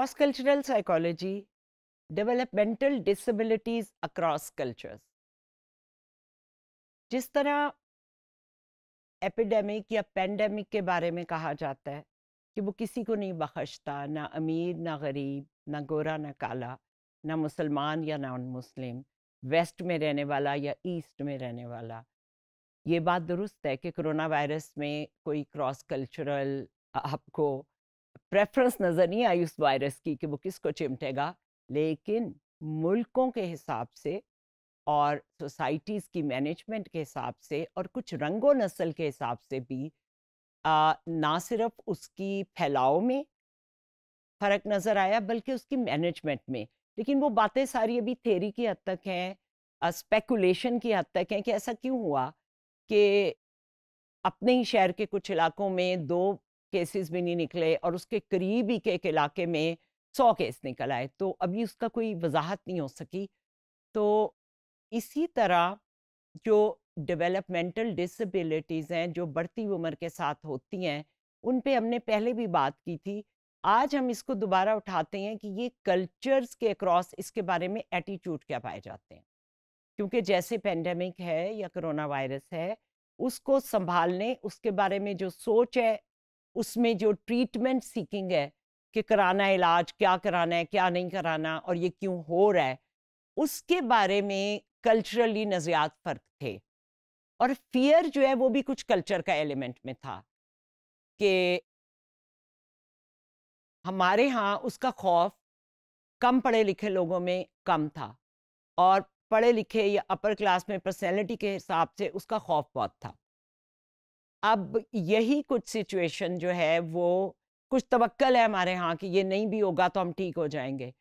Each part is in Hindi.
Cross cultural psychology developmental disabilities across cultures. जिस तरह एपिडेमिक या पेंडेमिक के बारे में कहा जाता है कि वो किसी को नहीं बख्शता ना अमीर ना गरीब ना गोरा ना काला ना मुसलमान या नॉन मुस्लिम वेस्ट में रहने वाला या ईस्ट में रहने वाला ये बात दुरुस्त है कि कोरोना वायरस में कोई क्रॉस कल्चरल आपको प्रेफरेंस नज़र नहीं आई उस वायरस की कि वो किसको चिमटेगा लेकिन मुल्कों के हिसाब से और सोसाइटीज़ की मैनेजमेंट के हिसाब से और कुछ रंगो नस्ल के हिसाब से भी आ, ना सिर्फ उसकी फैलाव में फ़र्क नज़र आया बल्कि उसकी मैनेजमेंट में लेकिन वो बातें सारी अभी थेरी की हद तक हैं स्पेकुलेशन की हद तक हैं कि ऐसा क्यों हुआ कि अपने ही शहर के कुछ इलाकों में दो केसेस भी नहीं निकले और उसके करीब ही के एक इलाके में सौ केस निकल आए तो अभी उसका कोई वजाहत नहीं हो सकी तो इसी तरह जो डेवलपमेंटल डिसेबिलिटीज़ हैं जो बढ़ती उम्र के साथ होती हैं उन पे हमने पहले भी बात की थी आज हम इसको दोबारा उठाते हैं कि ये कल्चर्स के अक्रॉस इसके बारे में एटीट्यूड क्या पाए जाते हैं क्योंकि जैसे पेंडेमिक है या कोरोना वायरस है उसको संभालने उसके बारे में जो सोच है उसमें जो ट्रीटमेंट सीकिंग है कि कराना है इलाज क्या कराना है क्या नहीं कराना और ये क्यों हो रहा है उसके बारे में कल्चरली नज़रियात फ़र्क थे और फियर जो है वो भी कुछ कल्चर का एलिमेंट में था कि हमारे यहाँ उसका खौफ कम पढ़े लिखे लोगों में कम था और पढ़े लिखे या अपर क्लास में पर्सनैलिटी के हिसाब से उसका खौफ बहुत था अब यही कुछ सिचुएशन जो है वो कुछ तवक्ल है हमारे यहाँ कि ये नहीं भी होगा तो हम ठीक हो जाएंगे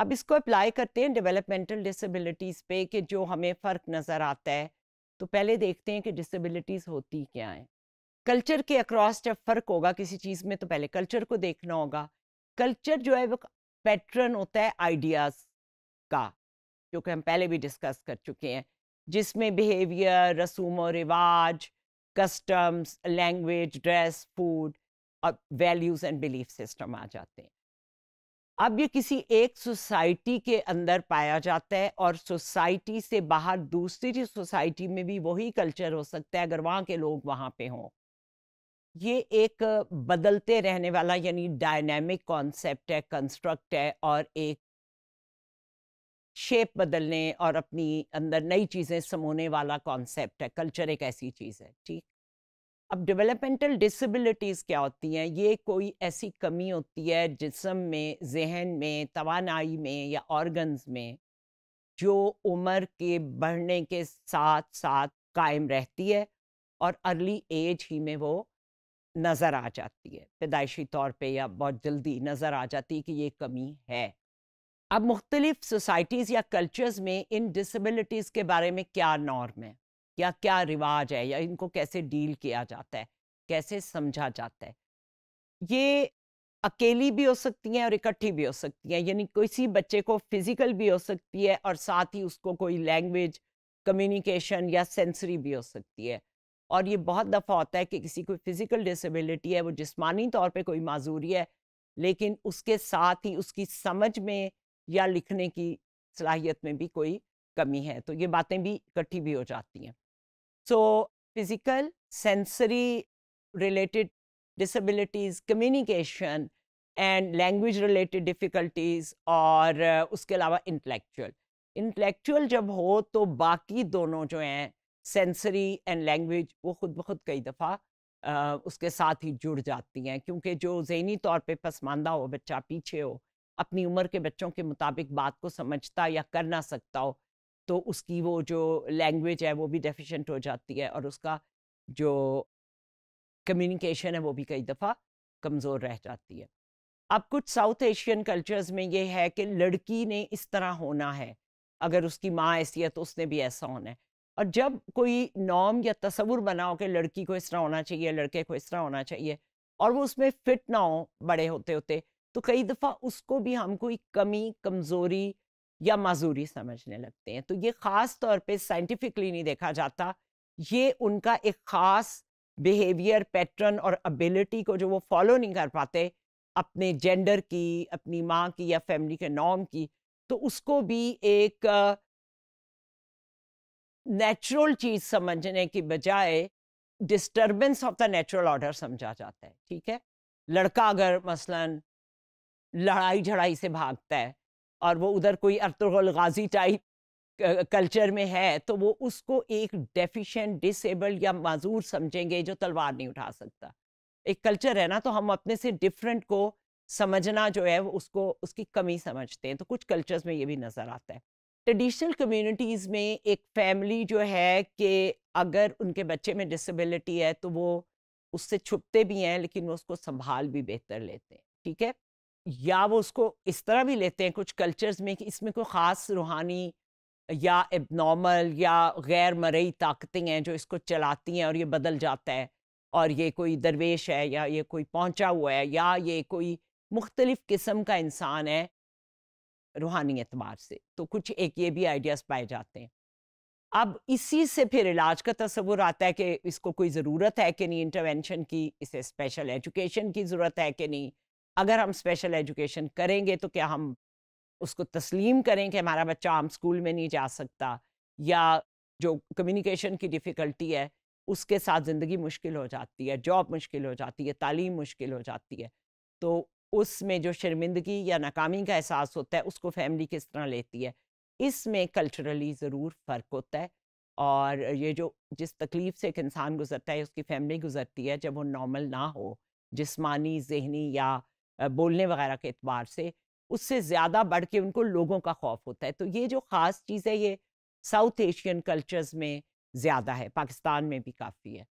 अब इसको अप्लाई करते हैं डेवलपमेंटल डिसेबिलिटीज़ पे कि जो हमें फ़र्क नज़र आता है तो पहले देखते हैं कि डिसेबिलिटीज़ होती क्या हैं कल्चर के अक्रॉस जब फ़र्क होगा किसी चीज़ में तो पहले कल्चर को देखना होगा कल्चर जो है वो पैटर्न होता है आइडियाज़ का जो कि हम पहले भी डिस्कस कर चुके हैं जिसमें बिहेवियर रसूम और रिवाज कस्टम्स लैंग्वेज ड्रेस फूड और वैल्यूज एंड बिलीफ सिस्टम आ जाते हैं अब ये किसी एक सोसाइटी के अंदर पाया जाता है और सोसाइटी से बाहर दूसरी सोसाइटी में भी वही कल्चर हो सकता है अगर वहाँ के लोग वहाँ पे हों ये एक बदलते रहने वाला यानी डायनेमिक कॉन्सेप्ट है कंस्ट्रक्ट है और एक शेप बदलने और अपनी अंदर नई चीज़ें समोने वाला कॉन्सेप्ट है कल्चर एक ऐसी चीज़ है ठीक अब डेवलपमेंटल डिसेबिलिटीज़ क्या होती हैं ये कोई ऐसी कमी होती है जिसम में जहन में तोानाई में या ऑर्गन्स में जो उम्र के बढ़ने के साथ साथ कायम रहती है और अर्ली एज ही में वो नज़र आ जाती है पैदाइशी तौर पे या बहुत जल्दी नज़र आ जाती है कि ये कमी है अब मुख्तलिफ सोसाइटीज़ या कल्चर्स में इन डिसबिलिटीज़ के बारे में क्या नॉर्म है या क्या रिवाज है या इनको कैसे डील किया जाता है कैसे समझा जाता है ये अकेली भी हो सकती हैं और इकट्ठी भी हो सकती हैं यानी किसी बच्चे को फिज़िकल भी हो सकती है और साथ ही उसको कोई लैंग्वेज कम्युनिकेशन या सेंसरी भी हो सकती है और ये बहुत दफ़ा होता है कि किसी को फिज़िकल डिसेबिलिटी है वो जिस्मानी तौर पे कोई माजूरी है लेकिन उसके साथ ही उसकी समझ में या लिखने की सलाहियत में भी कोई कमी है तो ये बातें भी इकट्ठी भी हो जाती हैं so physical sensory related disabilities communication and language related difficulties और उसके अलावा इंटेलेक्चुअल इंटेलेक्चुअल जब हो तो बाकी दोनों जो हैं सेंसरी एंड लैंग्वेज वो खुद ब खुद कई दफ़ा उसके साथ ही जुड़ जाती हैं क्योंकि जो जहनी तौर पे पसमानदा हो बच्चा पीछे हो अपनी उम्र के बच्चों के मुताबिक बात को समझता या कर ना सकता हो तो उसकी वो जो लैंग्वेज है वो भी डेफिशेंट हो जाती है और उसका जो कम्युनिकेशन है वो भी कई दफ़ा कमज़ोर रह जाती है अब कुछ साउथ एशियन कल्चर्स में ये है कि लड़की ने इस तरह होना है अगर उसकी माँ ऐसी है तो उसने भी ऐसा होना है और जब कोई नॉम या तस्वुर बनाओ कि लड़की को इस तरह होना चाहिए लड़के को इस तरह होना चाहिए और वो उसमें फिट ना हो बड़े होते होते तो कई दफ़ा उसको भी हम कोई कमी कमज़ोरी या माजूरी समझने लगते हैं तो ये ख़ास तौर पे साइंटिफिकली नहीं देखा जाता ये उनका एक ख़ास बिहेवियर पैटर्न और एबिलिटी को जो वो फॉलो नहीं कर पाते अपने जेंडर की अपनी माँ की या फैमिली के नॉर्म की तो उसको भी एक नेचुरल चीज़ समझने की बजाय disturbance of the natural order समझा जाता है ठीक है लड़का अगर मसलन लड़ाई झड़ाई से भागता है और वो उधर कोई अर्तुल गाजी टाइप कल्चर में है तो वो उसको एक डेफिशेंट डिसेबल्ड या माजूर समझेंगे जो तलवार नहीं उठा सकता एक कल्चर है ना तो हम अपने से डिफरेंट को समझना जो है वो उसको उसकी कमी समझते हैं तो कुछ कल्चर्स में ये भी नज़र आता है ट्रेडिशनल कम्युनिटीज़ में एक फैमिली जो है कि अगर उनके बच्चे में डिसेबिलिटी है तो वो उससे छुपते भी हैं लेकिन वो उसको संभाल भी बेहतर लेते हैं ठीक है या वो उसको इस तरह भी लेते हैं कुछ कल्चर्स में कि इसमें कोई ख़ास रूहानी या एबनॉर्मल या गैर मरई ताकतें हैं जो इसको चलाती हैं और ये बदल जाता है और ये कोई दरवेश है या ये कोई पहुंचा हुआ है या ये कोई मुख्तलिफ़ किस्म का इंसान है रूहानी एतबार से तो कुछ एक ये भी आइडियाज़ पाए जाते हैं अब इसी से फिर इलाज का तस्वुर आता है कि इसको कोई ज़रूरत है कि नहीं इंटरवेंशन की इसे स्पेशल एजुकेशन की ज़रूरत है कि नहीं अगर हम स्पेशल एजुकेशन करेंगे तो क्या हम उसको तस्लीम करें कि हमारा बच्चा आम स्कूल में नहीं जा सकता या जो कम्युनिकेशन की डिफ़िकल्टी है उसके साथ ज़िंदगी मुश्किल हो जाती है जॉब मुश्किल हो जाती है तालीम मुश्किल हो जाती है तो उसमें जो शर्मिंदगी या नाकामी का एहसास होता है उसको फैमिली किस तरह लेती है इसमें कल्चरली ज़रूर फ़र्क होता है और ये जो जिस तकलीफ़ से एक इंसान गुजरता है उसकी फैमिली गुजरती है जब वो नॉर्मल ना हो जिसमानी जहनी या बोलने वगैरह के अतबार से उससे ज़्यादा बढ़ के उनको लोगों का खौफ होता है तो ये जो ख़ास चीज़ है ये साउथ एशियन कल्चर्स में ज़्यादा है पाकिस्तान में भी काफ़ी है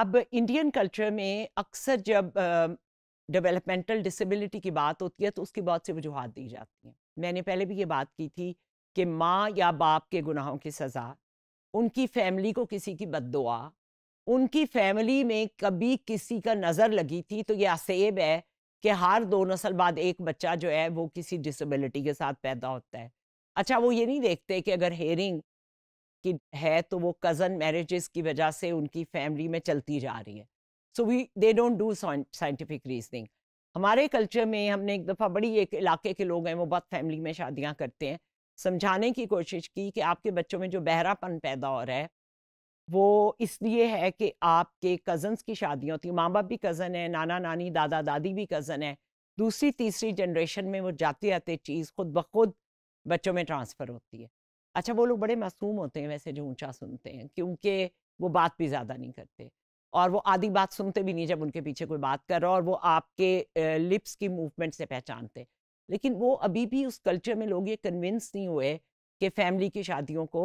अब इंडियन कल्चर में अक्सर जब डेवलपमेंटल डिसेबिलिटी की बात होती है तो उसकी बहुत सी वजूहत दी जाती हैं मैंने पहले भी ये बात की थी कि माँ या बाप के गुनाहों की सज़ा उनकी फैमिली को किसी की बद उनकी फैमिली में कभी किसी का नज़र लगी थी तो ये असेब है कि हर दो नस्ल बाद एक बच्चा जो है वो किसी डिसेबिलिटी के साथ पैदा होता है अच्छा वो ये नहीं देखते कि अगर हेयरिंग की है तो वो कज़न मैरिजेस की वजह से उनकी फैमिली में चलती जा रही है so we they don't do scientific reasoning हमारे कल्चर में हमने एक दफ़ा बड़ी एक इलाके के लोग हैं वो बहुत फैमिली में शादियाँ करते हैं समझाने की कोशिश की कि आपके बच्चों में जो बहरापन पैदा हो रहा है वो इसलिए है कि आपके कज़न्स की शादियाँ होती है माँ बाप भी कज़न है नाना नानी दादा दादी भी कज़न है दूसरी तीसरी जनरेशन में वो जाते आते चीज़ खुद ब खुद बच्चों में ट्रांसफ़र होती है अच्छा वो लोग बड़े मासूम होते हैं वैसे जो ऊँचा सुनते हैं क्योंकि वो बात भी ज़्यादा नहीं करते और वो आधी बात सुनते भी नहीं जब उनके पीछे कोई बात कर रहा और वो आपके लिप्स की मूवमेंट से पहचानते लेकिन वो अभी भी उस कल्चर में लोग ये कन्विंस नहीं हुए कि फैमिली की शादियों को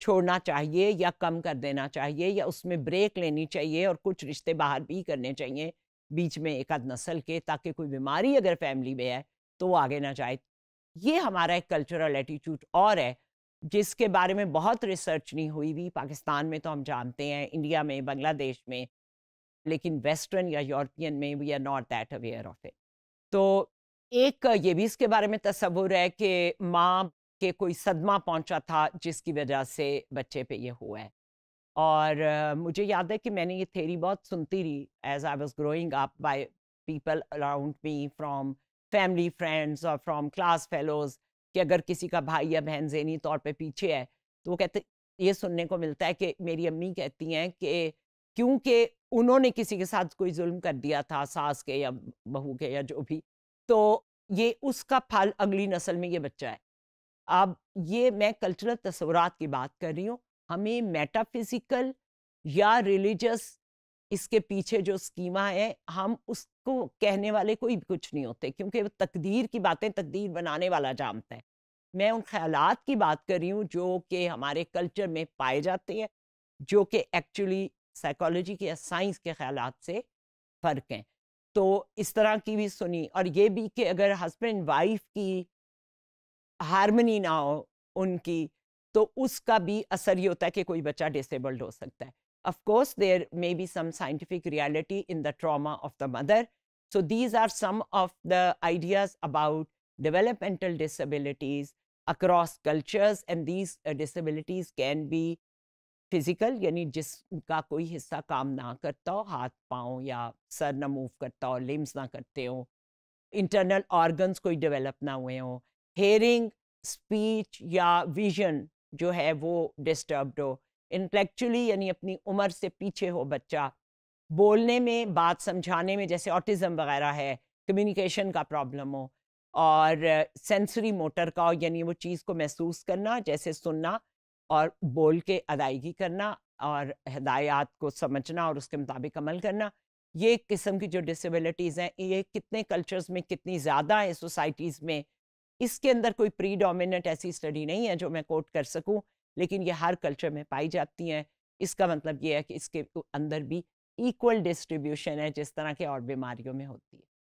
छोड़ना चाहिए या कम कर देना चाहिए या उसमें ब्रेक लेनी चाहिए और कुछ रिश्ते बाहर भी करने चाहिए बीच में एक आध नस्ल के ताकि कोई बीमारी अगर फैमिली में है तो वो आगे ना जाए ये हमारा एक कल्चरल एटीट्यूड और है जिसके बारे में बहुत रिसर्च नहीं हुई भी पाकिस्तान में तो हम जानते हैं इंडिया में बांग्लादेश में लेकिन वेस्टर्न या यूरोपियन में we are not that aware of it तो एक ये भी इसके बारे में तस्वुर है कि माँ कि कोई सदमा पहुंचा था जिसकी वजह से बच्चे पे ये हुआ है और uh, मुझे याद है कि मैंने ये थेरी बहुत सुनती रही as I was growing up by people around me from family friends और फ्राम क्लास फेलोज कि अगर किसी का भाई या बहन जहनी तौर पे पीछे है तो वो कहते ये सुनने को मिलता है कि मेरी अम्मी कहती हैं कि क्योंकि उन्होंने किसी के साथ कोई जुल्म कर दिया था सास के या बहू के या जो भी तो ये उसका फल अगली नस्ल में ये बच्चा है अब ये मैं कल्चरल तस्वरत की बात कर रही हूँ हमें मेटाफिज़िकल या रिलीजस इसके पीछे जो स्कीमा है हम उसको कहने वाले कोई कुछ नहीं होते क्योंकि वो तकदीर की बातें तकदीर बनाने वाला जानता है मैं उन ख्याल की बात कर रही हूँ जो कि हमारे कल्चर में पाए जाते हैं जो कि एक्चुअली साइकोलॉजी के या साइंस के ख्याल से फ़र्क हैं तो इस तरह की भी सुनी और ये भी कि अगर हस्बैंड वाइफ की हारमनी ना हो उनकी तो उसका भी असर ये होता है कि कोई बच्चा डिसेबल्ड हो सकता है of course there may be some scientific reality in the trauma of the mother so these are some of the ideas about developmental disabilities across cultures and these disabilities can be physical यानी जिसका कोई हिस्सा काम ना करता हो हाथ पाओ या सर ना मूव करता हो लिम्स ना करते हो इंटरनल ऑर्गन्स कोई डेवलप ना हुए हों हेयरिंग स्पीच या विजन जो है वो डिस्टर्ब्ड हो इंटेलेक्चुअली यानी अपनी उम्र से पीछे हो बच्चा बोलने में बात समझाने में जैसे ऑटिज़म वगैरह है कम्युनिकेशन का प्रॉब्लम हो और सेंसरी मोटर का यानी वो चीज़ को महसूस करना जैसे सुनना और बोल के अदायगी करना और हदायत को समझना और उसके मुताबिक अमल करना ये किस्म की जो डिसेबिलिटीज़ हैं ये कितने कल्चर्स में कितनी ज़्यादा है सोसाइटीज़ में इसके अंदर कोई प्री डोमिनेंट ऐसी स्टडी नहीं है जो मैं कोट कर सकूं लेकिन ये हर कल्चर में पाई जाती हैं इसका मतलब ये है कि इसके अंदर भी इक्वल डिस्ट्रीब्यूशन है जिस तरह के और बीमारियों में होती है